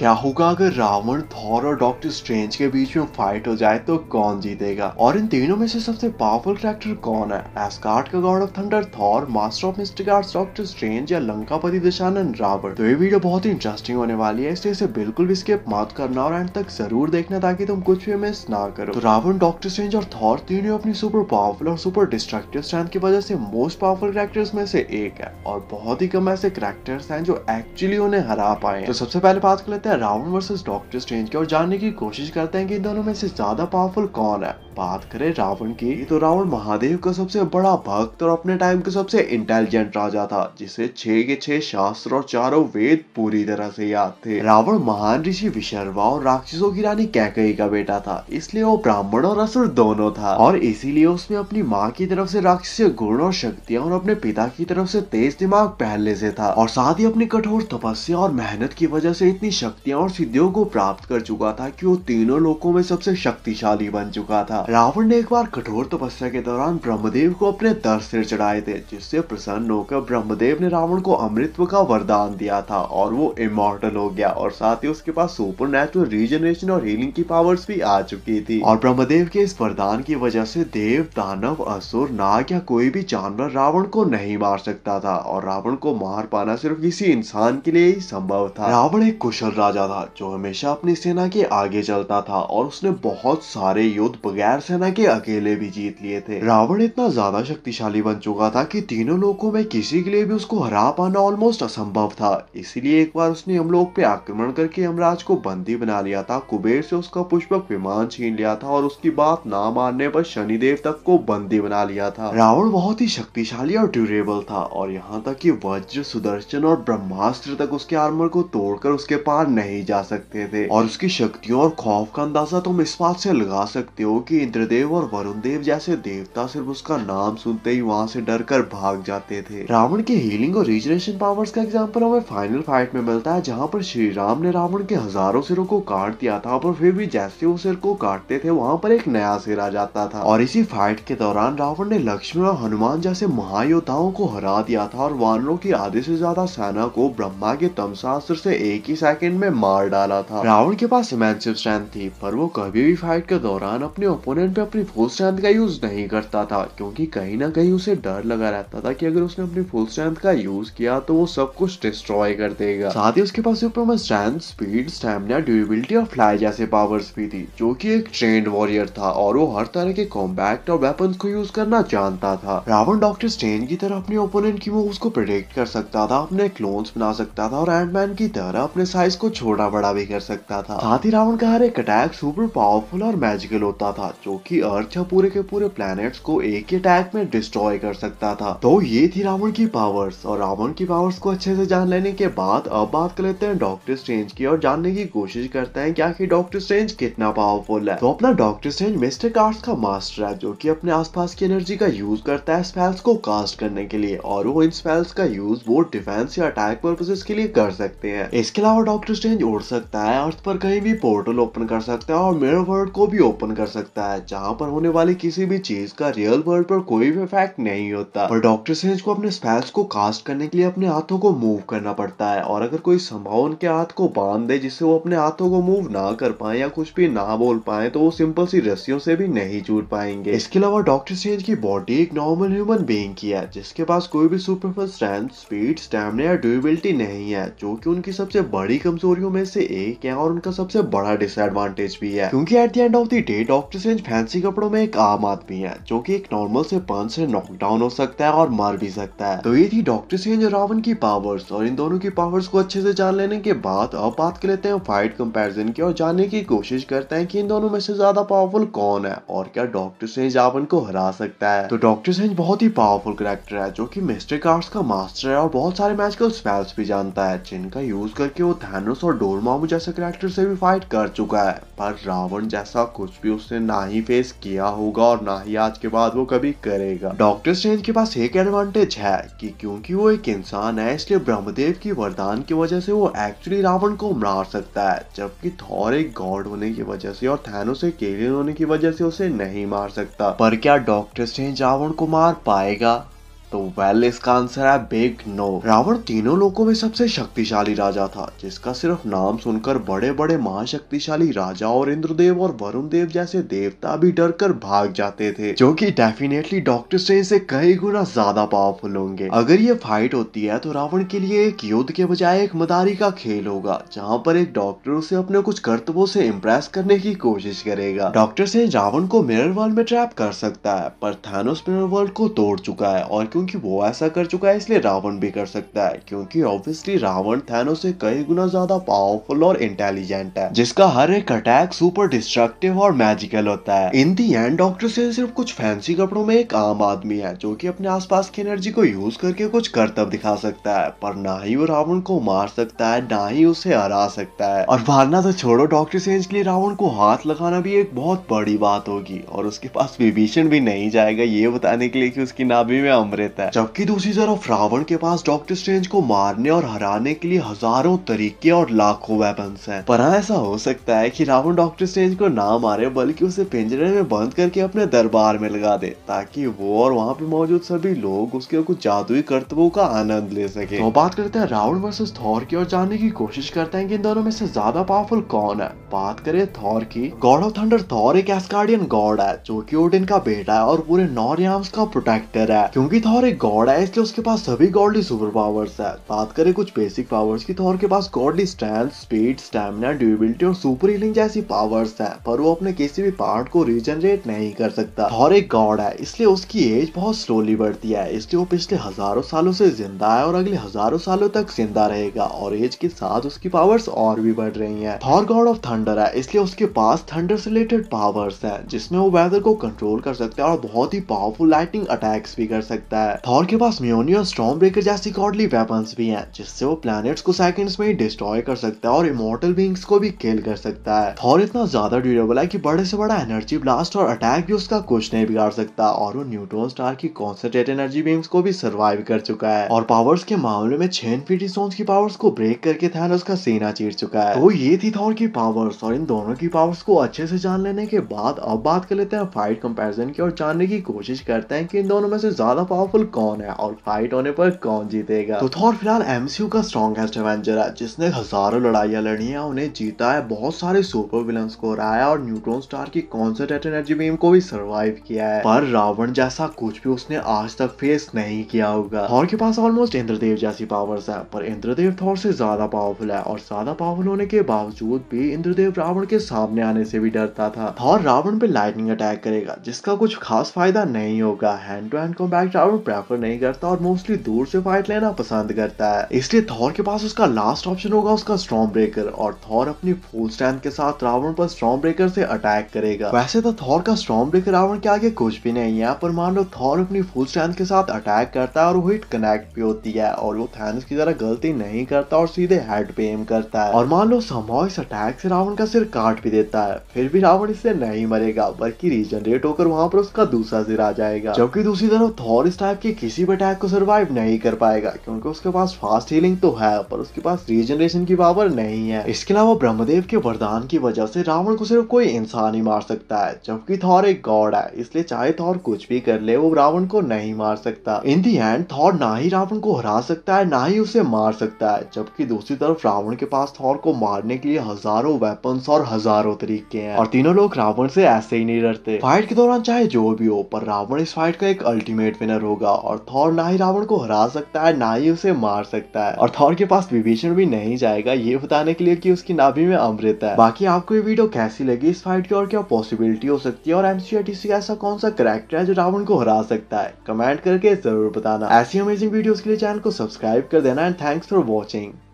क्या होगा अगर रावण थॉर और डॉक्टर स्ट्रेंज के बीच में फाइट हो जाए तो कौन जीतेगा और इन तीनों में से सबसे पावरफुल कैरेक्टर कौन है एस्कार्ट का god of thunder Thor master of mystic arts Doctor Strange या लंकापति दशानन रावण तो ये वीडियो बहुत ही इंटरेस्टिंग होने वाली है इसलिए इसे बिल्कुल भी स्किप मत करना और एंड तक जरूर देखना ताकि तुम कुछ भी मिस ना करो तो रावण डॉक्टर स्ट्रेंज और थॉर तीनों अपनी सुपर पावरफुल और सुपर डिस्ट्रक्टिव स्ट्रेंथ की वजह से मोस्ट पावरफुल कैरेक्टर्स में से एक है और बहुत ही कम ऐसे कैरेक्टर्स हैं जो एक्चुअली उन्हें हरा पाए तो सबसे पहले बात कर लेते हैं हैं रावण वर्सेस डॉक्टर स्ट्रेंज के और जानने की कोशिश करते हैं कि इन दोनों में से ज़्यादा पावरफुल कौन है बात करें रावण की तो रावण महादेव का सबसे बड़ा भक्त और अपने टाइम का सबसे इंटेलिजेंट राजा था जिसे छह के छह शास्त्र और चारों वेद पूरी तरह से याद थे रावण महान ऋषि विशर्वा और राक्षसों की रानी कैकई का बेटा था इसलिए वो ब्राह्मण और असुर दोनों था और इसीलिए उसने अपनी माँ की तरफ से राक्षसीय गुण और शक्तियाँ और अपने पिता की तरफ से तेज दिमाग पहले से था और साथ ही अपनी कठोर तपस्या और मेहनत की वजह से इतनी शक्तियाँ और सिद्धियों को प्राप्त कर चुका था कि वो तीनों लोगों में सबसे शक्तिशाली बन चुका था रावण ने एक बार कठोर तपस्या के दौरान ब्रह्मदेव को अपने दर सिर चढ़ाए थे जिससे प्रसन्न होकर ब्रह्मदेव ने रावण को अमृतत्व का वरदान दिया था और वो इमोर्टल हो गया और साथ ही उसके पास सुपर नेचुरल रीजनरेशन और हीलिंग की पावर्स भी आ चुकी थी और ब्रह्मदेव के इस वरदान की वजह से देव दानव असुर नाग या कोई भी जानवर रावण को नहीं मार सकता था और रावण को मार पाना सिर्फ किसी इंसान के लिए ही संभव था रावण एक कुशल राजा था जो हमेशा अपनी सेना के आगे चलता था और उसने बहुत सारे युद्ध बगैर खैर सेना के अकेले भी जीत लिए थे रावण इतना ज्यादा शक्तिशाली बन चुका था कि तीनों लोगों में किसी के लिए भी उसको हरा पाना ऑलमोस्ट असंभव था इसीलिए एक बार उसने हम लोग पे आक्रमण करके यमराज को बंदी बना लिया था कुबेर से उसका पुष्पक विमान छीन लिया था और उसकी बात ना मानने पर शनिदेव तक को बंदी बना लिया था रावण बहुत ही शक्तिशाली और ड्यूरेबल था और यहाँ तक कि वज्र सुदर्शन और ब्रह्मास्त्र तक उसके आर्मर को तोड़कर उसके पार नहीं जा सकते थे और उसकी शक्तियों और खौफ का अंदाजा तुम इस बात से लगा सकते हो कि इंद्रदेव और वरुण देव जैसे देवता सिर्फ उसका नाम सुनते ही वहाँ से डर कर भाग जाते थे रावण के हीलिंग और रिजनेशन पावर्स का एग्जाम्पल हमें फाइनल फाइट में मिलता है जहाँ पर श्री राम ने रावण के हजारों सिरों को काट दिया था पर फिर भी जैसे वो सिर को काटते थे वहाँ पर एक नया सिर आ जाता था और इसी फाइट के दौरान रावण ने लक्ष्मण और हनुमान जैसे महायोद्धाओं को हरा दिया था और वानरों की आधे से ज्यादा सेना को ब्रह्मा के तमशास्त्र से एक ही सेकंड में मार डाला था रावण के पास इमेंसिव स्ट्रेंथ थी पर वो कभी भी फाइट के दौरान अपने ओपोनेंट पे अपनी फुल स्ट्रेंथ का यूज़ नहीं करता था क्योंकि कहीं ना कहीं उसे डर लगा रहता था कि अगर उसने अपनी फुल स्ट्रेंथ का यूज़ किया तो वो सब कुछ डिस्ट्रॉय कर देगा साथ ही उसके पास ऊपर में स्ट्रेंथ स्पीड स्टेमिना ड्यूरेबिलिटी और फ्लाई जैसे पावर्स भी थी जो कि एक ट्रेंड वॉरियर था और वो हर तरह के कॉम्बैक्ट और वेपन को यूज करना जानता था रावण डॉक्टर स्टेन की तरह अपने ओपोनेंट की मूव्स को प्रिडिक्ट कर सकता था अपने क्लोन्स बना सकता था और एंड मैन की तरह अपने साइज को छोटा बड़ा भी कर सकता था साथ ही रावण का हर एक अटैक सुपर पावरफुल और मैजिकल होता था जो कि अर्थ या पूरे के पूरे प्लैनेट्स को एक ही अटैक में डिस्ट्रॉय कर सकता था तो ये थी रावण की पावर्स और रावण की पावर्स को अच्छे से जान लेने के बाद अब बात कर लेते हैं डॉक्टर स्ट्रेंज की और जानने की कोशिश करते हैं क्या की डॉक्टर स्ट्रेंज कितना पावरफुल है तो अपना डॉक्टर स्ट्रेंज मिस्टर कार्ड का मास्टर है जो की अपने आसपास की एनर्जी का यूज करता है स्पेल्स को कास्ट करने के लिए और वो इन स्पेल्स का यूज वो डिफेंस या अटैक पर्पजेस के लिए कर सकते हैं इसके अलावा डॉक्टर स्ट्रेंज उड़ सकता है अर्थ पर कहीं भी पोर्टल ओपन कर सकता है और मेरे वर्ल्ड को भी ओपन कर सकता है है जहाँ पर होने वाली किसी भी चीज का रियल वर्ल्ड पर कोई भी इफेक्ट नहीं होता पर डॉक्टर सेंज को अपने स्पेल्स को कास्ट करने के लिए अपने हाथों को मूव करना पड़ता है और अगर कोई संभाव उनके हाथ को बांध दे जिससे वो अपने हाथों को मूव ना कर पाए या कुछ भी ना बोल पाए तो वो सिंपल सी रस्सियों से भी नहीं जुट पाएंगे इसके अलावा डॉक्टर सेंज की बॉडी एक नॉर्मल ह्यूमन बींग की है जिसके पास कोई भी सुपरफल स्ट्रेंथ स्पीड स्टेमिना या ड्यूबिलिटी नहीं है जो की उनकी सबसे बड़ी कमजोरियों में से एक है और उनका सबसे बड़ा डिसएडवांटेज भी है क्योंकि at the end of the day doctor Strange लेकिन फैंसी कपड़ों में एक आम आदमी है जो कि एक नॉर्मल से पन से नॉकडाउन हो सकता है और मार भी सकता है तो ये थी डॉक्टर सेंज और रावण की पावर्स और इन दोनों की पावर्स को अच्छे से जान लेने के बाद अब बात कर लेते हैं फाइट कंपेरिजन की और जानने की कोशिश करते हैं की इन दोनों में से ज्यादा पावरफुल कौन है और क्या डॉक्टर सेंज रावण को हरा सकता है तो डॉक्टर सेंज बहुत ही पावरफुल करेक्टर है जो की मिस्ट्रिक आर्ट्स का मास्टर है और बहुत सारे मैजिकल स्पेल्स भी जानता है जिनका यूज करके वो थैनोस और डोरमामू जैसे करेक्टर से भी फाइट कर चुका है पर रावण जैसा कुछ भी उसने ना ही फेस किया होगा और ना ही आज के बाद वो कभी करेगा डॉक्टर स्ट्रेंज के पास एक एडवांटेज है कि क्योंकि वो एक इंसान है इसलिए ब्रह्मदेव की वरदान की वजह से वो एक्चुअली रावण को मार सकता है जबकि थौर एक गॉड होने की वजह से और थैनोस एक एलियन होने की वजह से उसे नहीं मार सकता पर क्या डॉक्टर स्ट्रेंज रावण को मार पाएगा तो वेल इसका आंसर है बेग नो रावण तीनों लोगों में सबसे शक्तिशाली राजा था जिसका सिर्फ नाम सुनकर बड़े बड़े महाशक्तिशाली राजा और इंद्रदेव और वरुण देव जैसे देवता भी डर कर भाग जाते थे जो कि डेफिनेटली डॉक्टर स्ट्रेंज से कई गुना ज्यादा पावरफुल होंगे अगर ये फाइट होती है तो रावण के लिए एक युद्ध के बजाय एक मदारी का खेल होगा जहाँ पर एक डॉक्टर उसे अपने कुछ कर्तव्यों से इम्प्रेस करने की कोशिश करेगा डॉक्टर से रावण को मिरर वर्ल्ड में ट्रैप कर सकता है पर थानोस मिरर वर्ल्ड को तोड़ चुका है और क्योंकि वो ऐसा कर चुका है इसलिए रावण भी कर सकता है क्योंकि ऑब्वियसली रावण थैनो से कई गुना ज्यादा पावरफुल और इंटेलिजेंट है जिसका हर एक अटैक सुपर डिस्ट्रक्टिव और मैजिकल होता है इन दी एंड डॉक्टर से सिर्फ कुछ फैंसी कपड़ों में एक आम आदमी है जो की अपने आसपास की एनर्जी को यूज करके कुछ करतब दिखा सकता है पर ना ही वो रावण को मार सकता है ना ही उसे हरा सकता है और मारना तो छोड़ो डॉक्टर सेंज के लिए रावण को हाथ लगाना भी एक बहुत बड़ी बात होगी और उसके पास विभीषण भी नहीं जाएगा ये बताने के लिए कि उसकी नाभि में अमृत देता है जबकि दूसरी तरफ रावण के पास डॉक्टर स्ट्रेंज को मारने और हराने के लिए हजारों तरीके और लाखों वेपन्स है पर हाँ, ऐसा हो सकता है की रावण डॉक्टर स्ट्रेंज को ना मारे बल्कि उसे पिंजरे में बंद करके अपने दरबार में लगा दे ताकि वो और वहाँ पे मौजूद सभी लोग उसके कुछ जादुई कर्तव्यों का आनंद ले सके तो बात करते हैं रावण वर्सेस थॉर की और जानने की कोशिश करते हैं कि इन दोनों में से ज्यादा पावरफुल कौन है बात करें थॉर की गॉड ऑफ थंडर थॉर एक एस्कार्डियन गॉड है जो की ओडिन का बेटा है और पूरे नॉर्याम्स का प्रोटेक्टर है क्योंकि थॉर थॉर एक गॉड है इसलिए उसके पास सभी गॉडली सुपर पावर्स है बात करें कुछ बेसिक पावर्स की थॉर तो के पास godly strength speed stamina durability और सुपर हीलिंग जैसी पावर्स है पर वो अपने किसी भी पार्ट को रिजनरेट नहीं कर सकता थॉर तो एक गॉड है इसलिए उसकी एज बहुत स्लोली बढ़ती है इसलिए वो पिछले हजारों सालों से जिंदा है और अगले हजारों सालों तक जिंदा रहेगा और एज के साथ उसकी पावर्स और भी बढ़ रही है थॉर गॉड ऑफ थंडर है इसलिए उसके पास थंडर से रिलेटेड पावर्स है जिसमें वो वेदर को कंट्रोल कर सकता है और बहुत ही पावरफुल लाइटिंग अटैक्स भी कर सकता है है थॉर के पास म्योनी और ब्रेकर जैसी कॉडली वेपन भी है जिससे वो प्लैनेट्स को सेकंड्स में ही डिस्ट्रॉय कर सकता है और इमोर्टल बींग्स को भी किल कर सकता है थॉर इतना ज्यादा ड्यूरेबल है की बड़े से बड़ा एनर्जी ब्लास्ट और अटैक भी उसका कुछ नहीं बिगाड़ सकता और वो न्यूट्रॉन स्टार की कॉन्सेंट्रेट एनर्जी बीम्स को भी सर्वाइव कर चुका है और पावर्स के मामले में छेन फीटी सोन्स की पावर्स को ब्रेक करके थैनोस का सीना चीर चुका है तो ये थी थॉर की पावर्स और इन दोनों की पावर्स को अच्छे से जान लेने के बाद अब बात कर लेते हैं फाइट कंपेरिजन की और जानने की कोशिश करते हैं कि इन दोनों में से ज्यादा पावरफुल पावरफुल कौन है और फाइट होने पर कौन जीतेगा तो थॉर फिलहाल एमसीयू का स्ट्रॉन्गेस्ट एवेंजर है जिसने हजारों लड़ाइया लड़ी है उन्हें जीता है बहुत सारे सुपर विलन को हराया और न्यूट्रॉन स्टार की कॉन्सेंट्रेट एनर्जी बीम को भी सर्वाइव किया है पर रावण जैसा कुछ भी उसने आज तक फेस नहीं किया होगा थॉर के पास ऑलमोस्ट इंद्रदेव जैसी पावर्स है पर इंद्रदेव थॉर से ज्यादा पावरफुल है और ज्यादा पावरफुल होने के बावजूद भी इंद्रदेव रावण के सामने आने से भी डरता था थॉर रावण पे लाइटनिंग अटैक करेगा जिसका कुछ खास फायदा नहीं होगा hand to hand combat Ravan prefer नहीं करता और मोस्टली दूर से फाइट लेना पसंद करता है इसलिए थॉर के पास उसका लास्ट ऑप्शन होगा उसका स्ट्रॉम ब्रेकर और थॉर अपनी फुल स्ट्रेंथ के साथ रावण पर स्ट्रॉम ब्रेकर से अटैक करेगा वैसे तो थॉर का स्ट्रॉम ब्रेकर रावण के आगे कुछ भी नहीं है पर मान लो थॉर अपनी फुल स्ट्रेंथ के साथ अटैक करता है और वो हिट कनेक्ट भी होती है और वो थैनस की तरह गलती नहीं करता और सीधे हेड पे एम करता है और मान लो समाव इस अटैक से रावण का सिर काट भी देता है फिर भी रावण इससे नहीं मरेगा बल्कि रीजनरेट होकर वहां पर उसका दूसरा सिर आ जाएगा जबकि दूसरी तरफ थॉर इस टाइम देखा कि किसी भी अटैक को सर्वाइव नहीं कर पाएगा क्योंकि उसके पास फास्ट हीलिंग तो है पर उसके पास रीजनरेशन की पावर नहीं है इसके अलावा ब्रह्मदेव के वरदान की वजह से रावण को सिर्फ कोई इंसान ही मार सकता है जबकि थॉर एक गॉड है इसलिए चाहे थॉर कुछ भी कर ले वो रावण को नहीं मार सकता इन दी एंड थॉर ना ही रावण को हरा सकता है ना ही उसे मार सकता है जबकि दूसरी तरफ रावण के पास थॉर को मारने के लिए हजारों वेपन्स और हजारों तरीके हैं और तीनों लोग रावण से ऐसे ही नहीं डरते फाइट के दौरान चाहे जो भी हो पर रावण इस फाइट का एक अल्टीमेट विनर होगा होगा और थॉर ना ही रावण को हरा सकता है ना ही उसे मार सकता है और थॉर के पास विभीषण भी नहीं जाएगा ये बताने के लिए कि उसकी नाभि में अमृत है बाकी आपको ये वीडियो कैसी लगी इस फाइट की और क्या पॉसिबिलिटी हो सकती है और एमसीआर का ऐसा कौन सा करेक्टर है जो रावण को हरा सकता है कमेंट करके जरूर बताना ऐसी अमेजिंग वीडियो के लिए चैनल को सब्सक्राइब कर देना एंड थैंक्स फॉर वॉचिंग